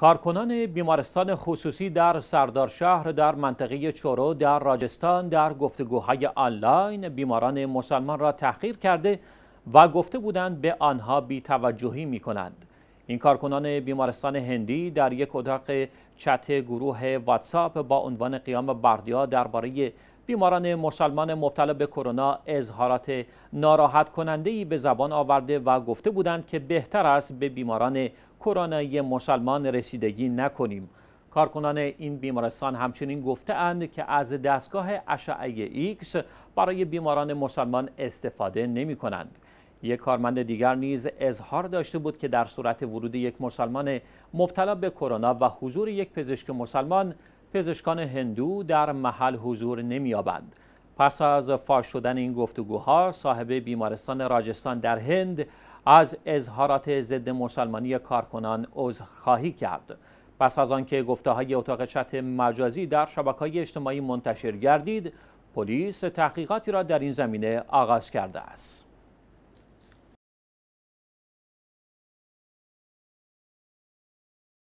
کارکنان بیمارستان خصوصی در سردارشهر در منطقه چورو در راجستان در گفتگوهای آنلاین بیماران مسلمان را تحقیر کرده و گفته بودند به آنها بیتوجهی می کنند. این کارکنان بیمارستان هندی در یک اتاق چت گروه واتساپ با عنوان قیام بردیا درباره بیماران مسلمان مبتلا به کرونا اظهارات ناراحت کننده ای به زبان آورده و گفته بودند که بهتر است به بیماران کرونایی مسلمان رسیدگی نکنیم. کارکنان این بیمارستان همچنین گفته اند که از دستگاه اشعه ایکس برای بیماران مسلمان استفاده نمی کنند. یک کارمند دیگر نیز اظهار داشته بود که در صورت ورود یک مسلمان مبتلا به کرونا و حضور یک پزشک مسلمان پزشکان هندو در محل حضور نمییابند پس از فاش شدن این گفتگوها صاحب بیمارستان راجستان در هند از اظهارات ضد مسلمانی کارکنان عذرخواهی کرد پس از آنکه گفته های اتاق چت مجازی در شبکه اجتماعی منتشر گردید پلیس تحقیقاتی را در این زمینه آغاز کرده است